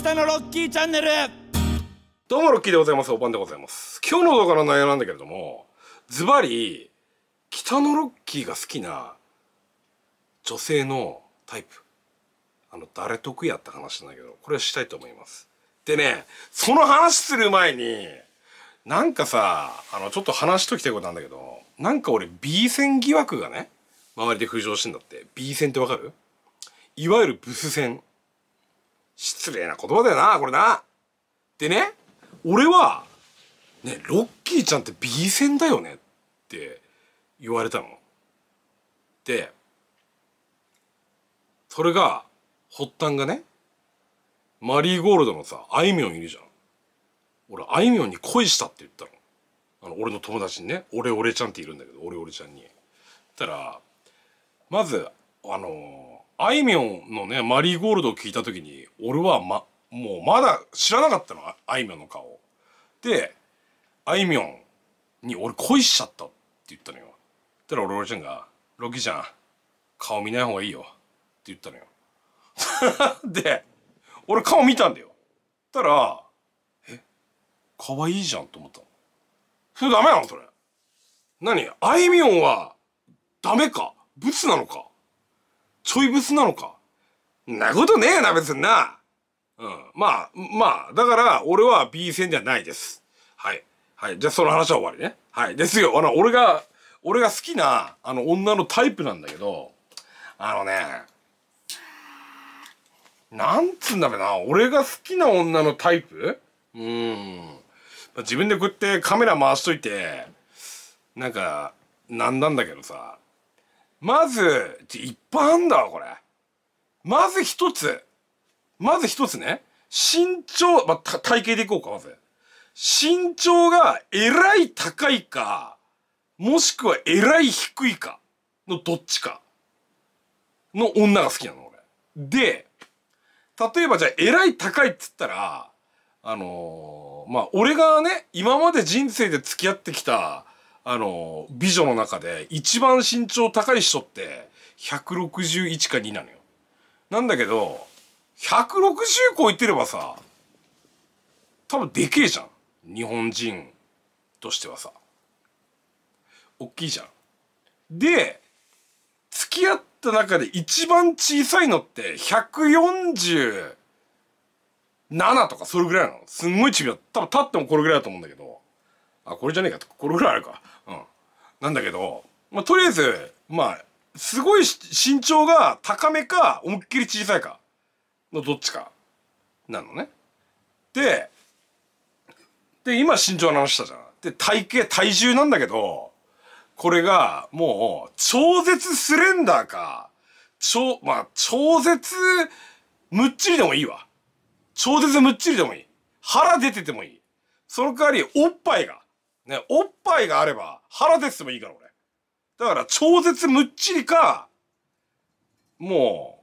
北のロッキーチャンネルどうもロッキーでございますおばんでございます今日の動画の内容なんだけれどもズバリ北のロッキーが好きな女性のタイプあの誰得やった話なんだけどこれはしたいと思いますでねその話する前になんかさあのちょっと話しときたいことなんだけどなんか俺 B 線疑惑がね周りで浮上してんだって B 線ってわかるいわゆるブス戦失礼な言葉だよなこれなでね俺はねロッキーちゃんって B 戦だよねって言われたのでそれが発端がねマリーゴールドのさあいみょんいるじゃん俺あいみょんに恋したって言ったのあの俺の友達にね「俺俺ちゃん」っているんだけど「俺俺ちゃんに」にたらまずあのーあいみょんのね、マリーゴールドを聞いた時に、俺はま、もうまだ知らなかったの、あいみょんの顔。で、あいみょんに俺恋しちゃったって言ったのよ。たら俺俺ちゃんが、ロキちゃん、顔見ない方がいいよって言ったのよ。で、俺顔見たんだよ。たら、え、可愛いじゃんと思ったの。それダメなのそれ。何あいみょんは、ダメかブスなのかちょいブスなのか。んなことねえよな、別にな。うん。まあ、まあ、だから、俺は B 線じゃないです。はい。はい。じゃあ、その話は終わりね。はい。ですよ。あの、俺が、俺が好きな、あの、女のタイプなんだけど、あのね、なんつうんだろうな、俺が好きな女のタイプうん。自分でこうやってカメラ回しといて、なんか、なんなんだけどさ、まずいっぱいあんだわこれまず一つまず一つね身長、まあ、体型でいこうかまず身長がえらい高いかもしくはえらい低いかのどっちかの女が好きなの俺で例えばじゃあえらい高いっつったらあのー、まあ俺がね今まで人生で付き合ってきたあの、美女の中で一番身長高い人って161か2なのよ。なんだけど、160超えてればさ、多分でけえじゃん。日本人としてはさ。おっきいじゃん。で、付き合った中で一番小さいのって147とかそれぐらいなの。すんごいちびだ。多分立ってもこれぐらいだと思うんだけど。あこれじゃねえかこれぐらいあるかうんなんだけど、まあ、とりあえずまあすごい身長が高めか思いっきり小さいかのどっちかなのねでで今身長の話したじゃんで体型体重なんだけどこれがもう超絶スレンダーか超まあ超絶むっちりでもいいわ超絶むっちりでもいい腹出ててもいいその代わりおっぱいがね、おっぱいがあれば腹出ててもいいから俺。だから超絶むっちりか、も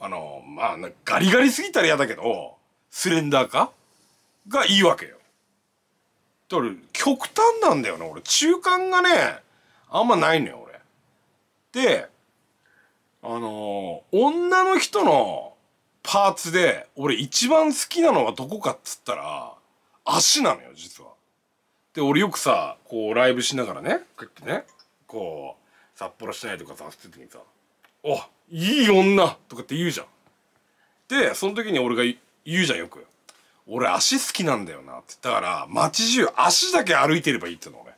う、あの、まあ、ガリガリすぎたら嫌だけど、スレンダーかがいいわけよ。だから極端なんだよね、俺。中間がね、あんまないのよ、俺。で、あのー、女の人のパーツで、俺一番好きなのはどこかっつったら、足なのよ、実は。で俺よくさこうライブしながらねこうやってねこう札幌市内とかさしてる時にさ「おいい女!」とかって言うじゃん。でその時に俺が言うじゃんよく。俺足好きなんだよなってだから街中足だけ歩いてればいいっての俺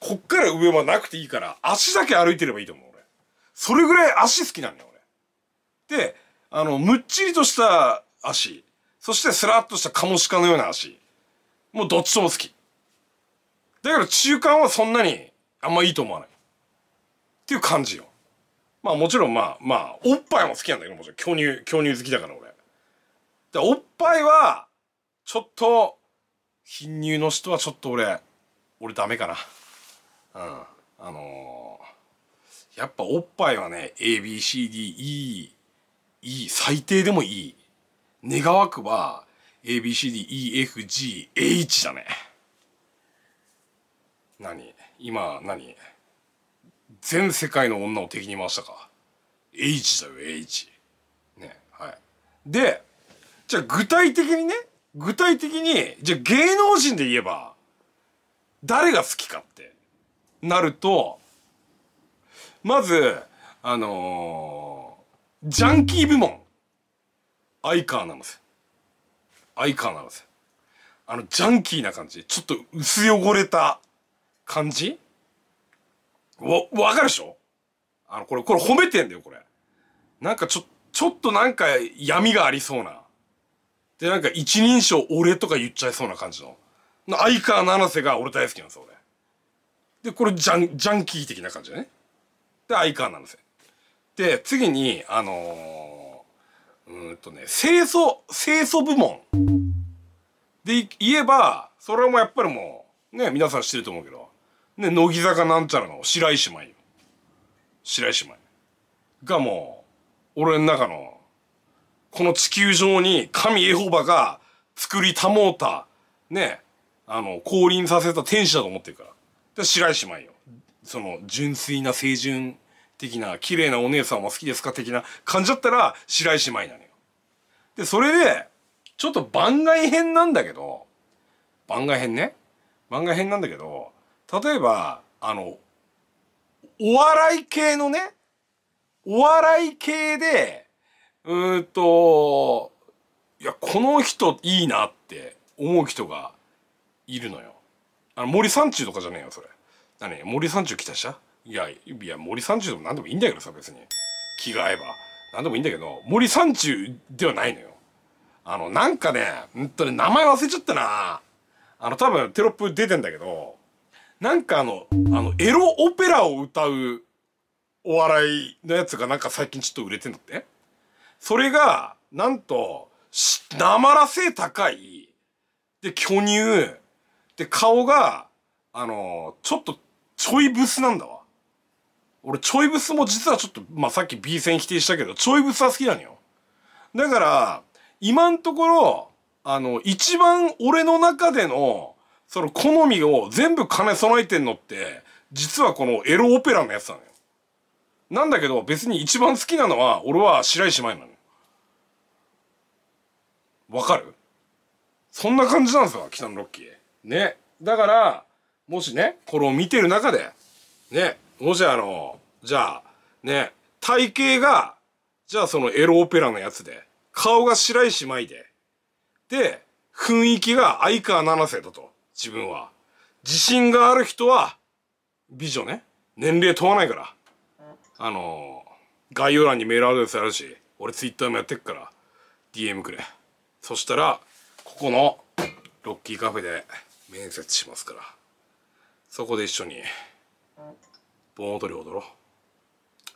こっから上はなくていいから足だけ歩いてればいいと思う俺それぐらい足好きなんだよ俺であのむっちりとした足そしてスラッとしたカモシカのような足もうどっちとも好きだから中間はそんなにあんまいいと思わない。っていう感じよ。まあもちろんまあまあ、おっぱいも好きなんだけどもちろん巨乳、巨乳好きだから俺。で、おっぱいは、ちょっと、貧乳の人はちょっと俺、俺ダメかな。うん。あのー、やっぱおっぱいはね、A, B, C, D, E、E、最低でもいい。願わくは、A, B, C, D, E, F, G, H だね。何今何全世界の女を敵に回したか H だよ H ねはいでじゃあ具体的にね具体的にじゃあ芸能人で言えば誰が好きかってなるとまずあのー、ジャンキー部門相川なので相川なのであのジャンキーな感じちょっと薄汚れた感じわ、わかるでしょあの、これ、これ褒めてんだよ、これ。なんかちょ、ちょっとなんか闇がありそうな。で、なんか一人称俺とか言っちゃいそうな感じの。相川七瀬が俺大好きなんですよ、俺。で、これジャン、ジャンキー的な感じだね。で、相川七瀬。で、次に、あのー、うんとね、清楚、清楚部門。で、言えば、それもやっぱりもう、ね、皆さん知ってると思うけど、ね、乃木坂なんちゃらの白石麻衣白石麻衣がもう俺の中のこの地球上に神エホバが作り保ったねあの降臨させた天使だと思ってるからで白石麻衣よその純粋な清純的な綺麗なお姉さんは好きですか的な感じだったら白石麻衣なのよでそれでちょっと番外編なんだけど番外編ね番外編なんだけど例えばあのお笑い系のねお笑い系でうんといやこの人いいなって思う人がいるのよ。あの森三中とかじゃねえよそれ。何森三中来たしゃいやいや森三中でも何でもいいんだけどさ別に気が合えば何でもいいんだけど森三中ではないのよ。あのなんかねうんとね名前忘れちゃったな。あの多分テロップ出てんだけどなんかあの、あの、エロオペラを歌うお笑いのやつがなんか最近ちょっと売れてんだってそれが、なんと、なまら性高い、で、巨乳、で、顔が、あの、ちょっと、ちょいブスなんだわ。俺、ちょいブスも実はちょっと、まあ、さっき B 線否定したけど、ちょいブスは好きなのよ。だから、今んところ、あの、一番俺の中での、その好みを全部兼ね備えてんのって実はこのエロオペラのやつなのよなんだけど別に一番好きなのは俺は白石麻衣なのわかるそんな感じなんですよ北野ロッキーねだからもしねこれを見てる中でねもしあのじゃあね体型がじゃあそのエロオペラのやつで顔が白石麻衣でで雰囲気が相川七瀬だと自分は自信がある人は美女ね年齢問わないからあのー、概要欄にメールアドレスあるし俺ツイッターもやってっから DM くれそしたらここのロッキーカフェで面接しますからそこで一緒に盆踊り踊ろう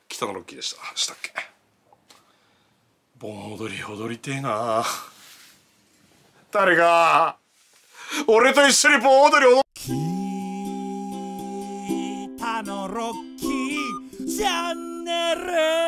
北のロッキーでしたしたっけ盆踊り踊りてえな誰が俺と一緒に盆踊り踊北のロッキーチャンネル